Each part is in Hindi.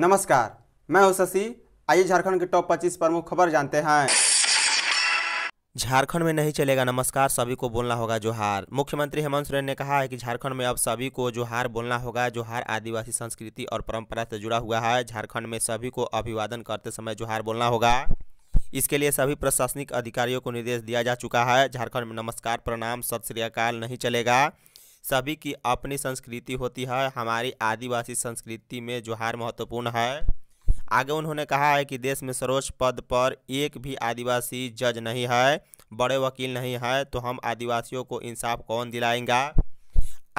नमस्कार मैं हूं शशि आइए झारखंड के टॉप 25 प्रमुख खबर जानते हैं झारखंड में नहीं चलेगा नमस्कार सभी को बोलना होगा जोहार मुख्यमंत्री हेमंत सोरेन ने कहा है कि झारखंड में अब सभी को जोहार बोलना होगा जोहार आदिवासी संस्कृति और परंपरा से जुड़ा हुआ है झारखंड में सभी को अभिवादन करते समय जोहार बोलना होगा इसके लिए सभी प्रशासनिक अधिकारियों को निर्देश दिया जा चुका है झारखंड में नमस्कार प्रणाम सत श्री अकाल नहीं चलेगा सभी की अपनी संस्कृति होती है हमारी आदिवासी संस्कृति में जोहार महत्वपूर्ण है आगे उन्होंने कहा है कि देश में सर्वोच्च पद पर एक भी आदिवासी जज नहीं है बड़े वकील नहीं है तो हम आदिवासियों को इंसाफ कौन दिलाएंगा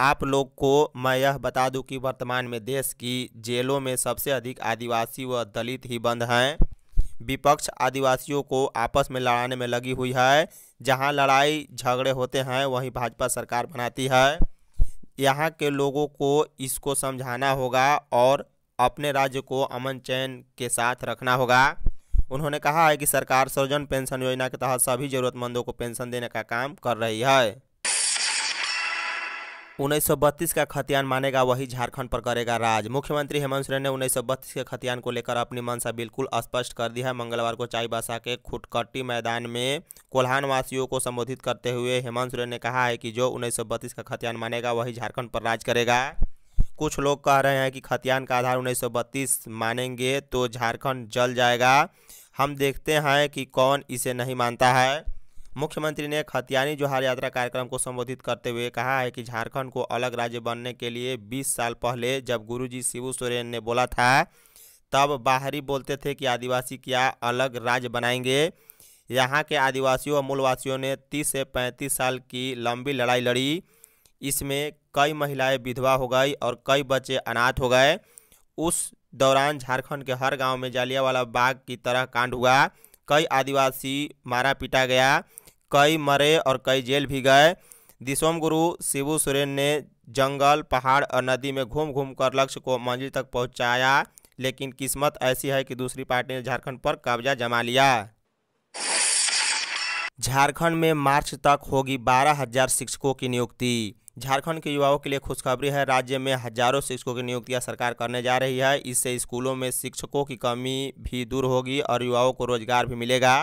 आप लोग को मैं यह बता दूं कि वर्तमान में देश की जेलों में सबसे अधिक आदिवासी व दलित ही बंद हैं विपक्ष आदिवासियों को आपस में लड़ाने में लगी हुई है जहां लड़ाई झगड़े होते हैं वहीं भाजपा सरकार बनाती है यहाँ के लोगों को इसको समझाना होगा और अपने राज्य को अमन चैन के साथ रखना होगा उन्होंने कहा है कि सरकार सृजन पेंशन योजना के तहत सभी ज़रूरतमंदों को पेंशन देने का काम कर रही है 1932 का खतियान मानेगा वही झारखंड पर करेगा राज मुख्यमंत्री हेमंत सोरेन ने 1932 के खतियान को लेकर अपनी मंशा बिल्कुल स्पष्ट कर दी है मंगलवार को चाईबासा के खुटकट्टी मैदान में कोल्हान वासियों को संबोधित करते हुए हेमंत सोरेन ने कहा है कि जो 1932 का खतियान मानेगा वही झारखंड पर राज करेगा कुछ लोग कह रहे हैं कि खतियान का आधार उन्नीस मानेंगे तो झारखंड जल जाएगा हम देखते हैं कि कौन इसे नहीं मानता है मुख्यमंत्री ने खतियानी जोहार यात्रा कार्यक्रम को संबोधित करते हुए कहा है कि झारखंड को अलग राज्य बनने के लिए 20 साल पहले जब गुरुजी शिवू सोरेन ने बोला था तब बाहरी बोलते थे कि आदिवासी क्या अलग राज्य बनाएंगे यहाँ के आदिवासियों और मूलवासियों ने तीस से पैंतीस साल की लंबी लड़ाई लड़ी इसमें कई महिलाएं विधवा हो गई और कई बच्चे अनाथ हो गए उस दौरान झारखंड के हर गांव में जालियावाला बाग की तरह कांड हुआ कई आदिवासी मारा पीटा गया कई मरे और कई जेल भी गए दिसोम गुरु शिवु सोरेन ने जंगल पहाड़ और नदी में घूम घूम कर लक्ष्य को मंजिल तक पहुंचाया लेकिन किस्मत ऐसी है कि दूसरी पार्टी ने झारखंड पर कब्जा जमा लिया झारखंड में मार्च तक होगी बारह हजार शिक्षकों की नियुक्ति झारखंड के युवाओं के लिए खुशखबरी है राज्य में हजारों शिक्षकों की नियुक्तियां सरकार करने जा रही है इससे स्कूलों में शिक्षकों की कमी भी दूर होगी और युवाओं को रोजगार भी मिलेगा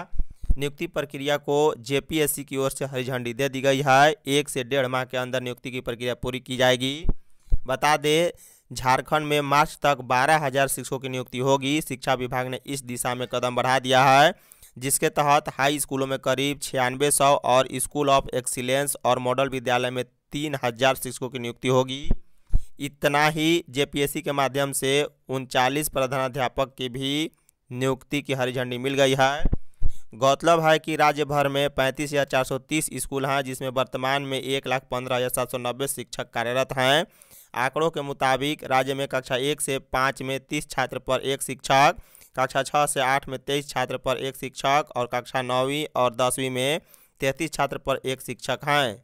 नियुक्ति प्रक्रिया को जेपीएससी की ओर से हरी झंडी दे दी गई है एक से डेढ़ माह के अंदर नियुक्ति की प्रक्रिया पूरी की जाएगी बता दें झारखंड में मार्च तक बारह हजार शिक्षकों की नियुक्ति होगी शिक्षा विभाग ने इस दिशा में कदम बढ़ा दिया है जिसके तहत हाई स्कूलों में करीब छियानवे सौ और स्कूल ऑफ एक्सीलेंस और मॉडल विद्यालय में तीन हजार शिक्षकों की नियुक्ति होगी इतना ही जेपीएससी के माध्यम से उनचालीस प्रधानाध्यापक की भी नियुक्ति की हरी झंडी मिल गई है गौरतलब है कि राज्य भर में पैंतीस हज़ार चार सौ तीस स्कूल हैं जिसमें वर्तमान में एक लाख पंद्रह हज़ार सात सौ नब्बे शिक्षक कार्यरत हैं आंकड़ों के मुताबिक राज्य में कक्षा एक से पाँच में तीस छात्र पर एक शिक्षक कक्षा छः से आठ में तेईस छात्र पर एक शिक्षक और कक्षा नौवीं और दसवीं में तैंतीस छात्र पर एक शिक्षक हैं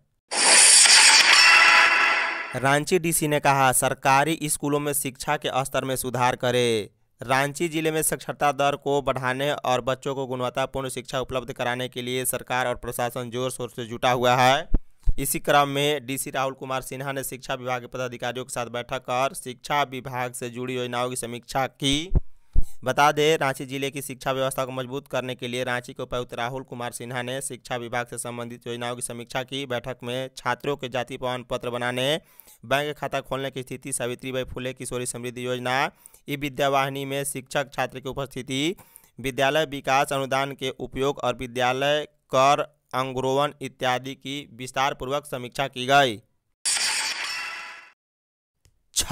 रांची डीसी ने कहा सरकारी स्कूलों में शिक्षा के स्तर में सुधार करें रांची जिले में साक्षरता दर को बढ़ाने और बच्चों को गुणवत्तापूर्ण शिक्षा उपलब्ध कराने के लिए सरकार और प्रशासन जोर शोर से जुटा हुआ है इसी क्रम में डीसी राहुल कुमार सिन्हा ने शिक्षा विभाग के पदाधिकारियों के साथ बैठक कर शिक्षा विभाग से जुड़ी योजनाओं की समीक्षा की बता दें रांची जिले की शिक्षा व्यवस्था को मजबूत करने के लिए रांची के उपायुक्त राहुल कुमार सिन्हा ने शिक्षा विभाग से संबंधित योजनाओं की समीक्षा की बैठक में छात्रों के जाति प्रमाण पत्र बनाने बैंक खाता खोलने की स्थिति सावित्रीबाई फुले किशोरी समृद्धि योजना ई विद्यावाहिनी में शिक्षक छात्र की उपस्थिति विद्यालय विकास अनुदान के उपयोग और विद्यालय कर अंग्रोवन इत्यादि की विस्तारपूर्वक समीक्षा की गई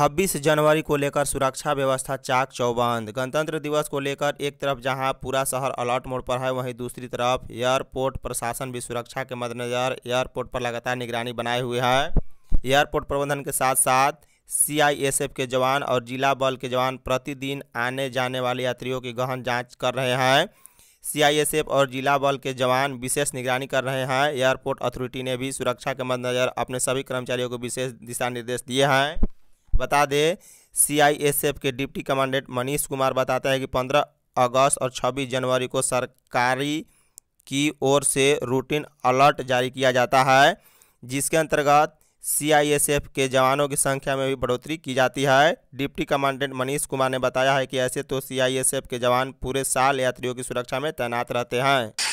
छब्बीस जनवरी को लेकर सुरक्षा व्यवस्था चाक चौबंद गणतंत्र दिवस को लेकर एक तरफ जहां पूरा शहर अलर्ट मोड पर है वहीं दूसरी तरफ एयरपोर्ट प्रशासन भी सुरक्षा के मद्देनज़र एयरपोर्ट पर लगातार निगरानी बनाए हुए है एयरपोर्ट प्रबंधन के साथ साथ सीआईएसएफ के जवान और जिला बल के जवान प्रतिदिन आने जाने वाले यात्रियों की गहन जाँच कर रहे हैं सीआईएसएफ और जिला बल के जवान विशेष निगरानी कर रहे हैं एयरपोर्ट अथॉरिटी ने भी सुरक्षा के मद्देनज़र अपने सभी कर्मचारियों को विशेष दिशा निर्देश दिए हैं बता दें सीआईएसएफ के डिप्टी कमांडेंट मनीष कुमार बताते हैं कि 15 अगस्त और 26 जनवरी को सरकारी की ओर से रूटीन अलर्ट जारी किया जाता है जिसके अंतर्गत सीआईएसएफ के जवानों की संख्या में भी बढ़ोतरी की जाती है डिप्टी कमांडेंट मनीष कुमार ने बताया है कि ऐसे तो सीआईएसएफ के जवान पूरे साल यात्रियों की सुरक्षा में तैनात रहते हैं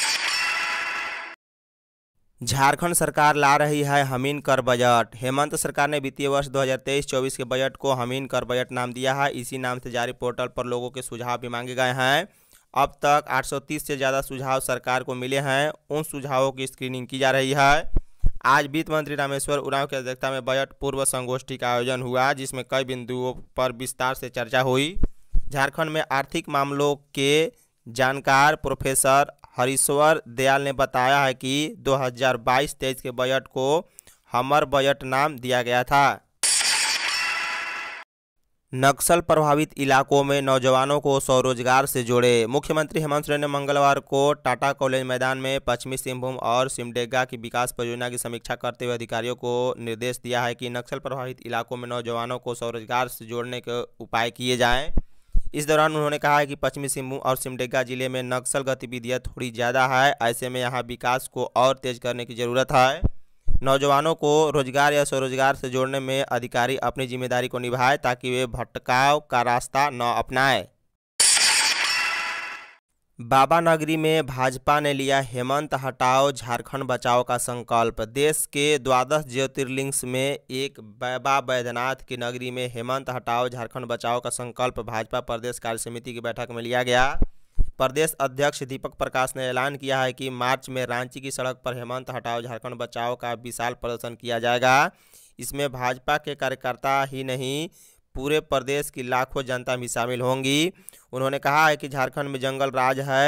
झारखंड सरकार ला रही है हमीन कर बजट हेमंत सरकार ने वित्तीय वर्ष 2023-24 के बजट को हमीन कर बजट नाम दिया है इसी नाम से जारी पोर्टल पर लोगों के सुझाव भी मांगे गए हैं अब तक 830 से ज़्यादा सुझाव सरकार को मिले हैं उन सुझावों की स्क्रीनिंग की जा रही है आज वित्त मंत्री रामेश्वर उरांव की अध्यक्षता में बजट पूर्व संगोष्ठी का आयोजन हुआ जिसमें कई बिंदुओं पर विस्तार से चर्चा हुई झारखंड में आर्थिक मामलों के जानकार प्रोफेसर हरीश्वर दयाल ने बताया है कि 2022 हजार के बजट को हमर बजट नाम दिया गया था नक्सल प्रभावित इलाकों में नौजवानों को स्वरोजगार से जोड़े मुख्यमंत्री हेमंत सोरेन ने मंगलवार को टाटा कॉलेज मैदान में पश्चिमी सिंहभूम और सिमडेगा की विकास परियोजना की समीक्षा करते हुए अधिकारियों को निर्देश दिया है कि नक्सल प्रभावित इलाकों में नौजवानों को स्वरोजगार से जोड़ने के उपाय किए जाएं इस दौरान उन्होंने कहा है कि पश्चिमी सिंहभूम और सिमडेगा जिले में नक्सल गतिविधियां थोड़ी ज़्यादा है ऐसे में यहाँ विकास को और तेज करने की ज़रूरत है नौजवानों को रोजगार या स्वरोजगार से जोड़ने में अधिकारी अपनी जिम्मेदारी को निभाए ताकि वे भटकाव का रास्ता न अपनाएं बाबा नगरी में भाजपा ने लिया हेमंत हटाओ झारखंड बचाओ का संकल्प देश के द्वादश ज्योतिर्लिंग्स में एक बाबा बैद्यनाथ की नगरी में हेमंत हटाओ झारखंड बचाओ का संकल्प भाजपा प्रदेश कार्य समिति की बैठक में लिया गया प्रदेश अध्यक्ष दीपक प्रकाश ने ऐलान किया है कि मार्च में रांची की सड़क पर हेमंत हटाओ झारखंड बचाओ का विशाल प्रदर्शन किया जाएगा इसमें भाजपा के कार्यकर्ता ही नहीं पूरे प्रदेश की लाखों जनता भी शामिल होंगी उन्होंने कहा है कि झारखंड में जंगल राज है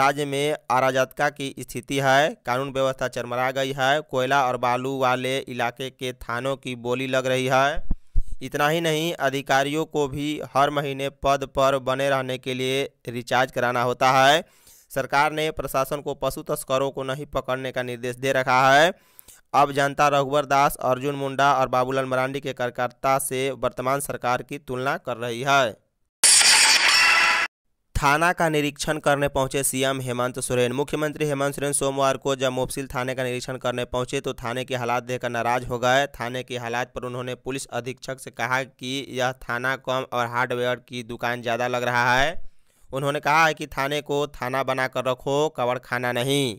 राज्य में अराजकता की स्थिति है कानून व्यवस्था चरमरा गई है कोयला और बालू वाले इलाके के थानों की बोली लग रही है इतना ही नहीं अधिकारियों को भी हर महीने पद पर बने रहने के लिए रिचार्ज कराना होता है सरकार ने प्रशासन को पशु तस्करों को नहीं पकड़ने का निर्देश दे रखा है अब जनता रघुवर दास अर्जुन मुंडा और बाबूलाल मरांडी के कार्यकर्ता से वर्तमान सरकार की तुलना कर रही है थाना का निरीक्षण करने पहुंचे सीएम हेमंत सोरेन मुख्यमंत्री हेमंत सोरेन सोमवार को जब मोफसिल थाने का निरीक्षण करने पहुंचे तो थाने के हालात देखकर नाराज हो गए थाने के हालात पर उन्होंने पुलिस अधीक्षक से कहा कि यह थाना कम और हार्डवेयर की दुकान ज़्यादा लग रहा है उन्होंने कहा है कि थाने को थाना बनाकर रखो कवर खाना नहीं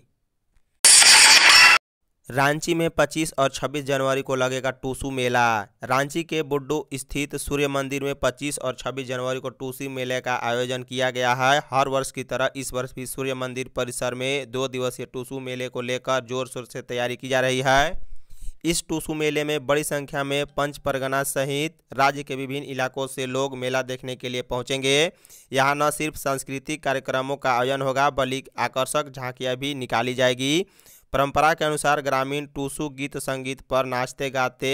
रांची में 25 और 26 जनवरी को लगेगा टूसू मेला रांची के बुड्डू स्थित सूर्य मंदिर में 25 और 26 जनवरी को टूसू मेले का आयोजन किया गया है हर वर्ष की तरह इस वर्ष भी सूर्य मंदिर परिसर में दो दिवसीय टूसू मेले को लेकर जोर शोर से तैयारी की जा रही है इस टूसू मेले में बड़ी संख्या में पंच परगना सहित राज्य के विभिन्न इलाकों से लोग मेला देखने के लिए पहुंचेंगे यहां न सिर्फ सांस्कृतिक कार्यक्रमों का आयोजन होगा बल्कि आकर्षक झांकियां भी निकाली जाएगी परंपरा के अनुसार ग्रामीण टूसू गीत संगीत पर नाचते गाते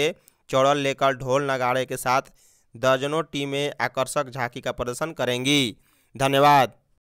चौड़ल लेकर ढोल नगाड़े के साथ दर्जनों टीमें आकर्षक झांकी का प्रदर्शन करेंगी धन्यवाद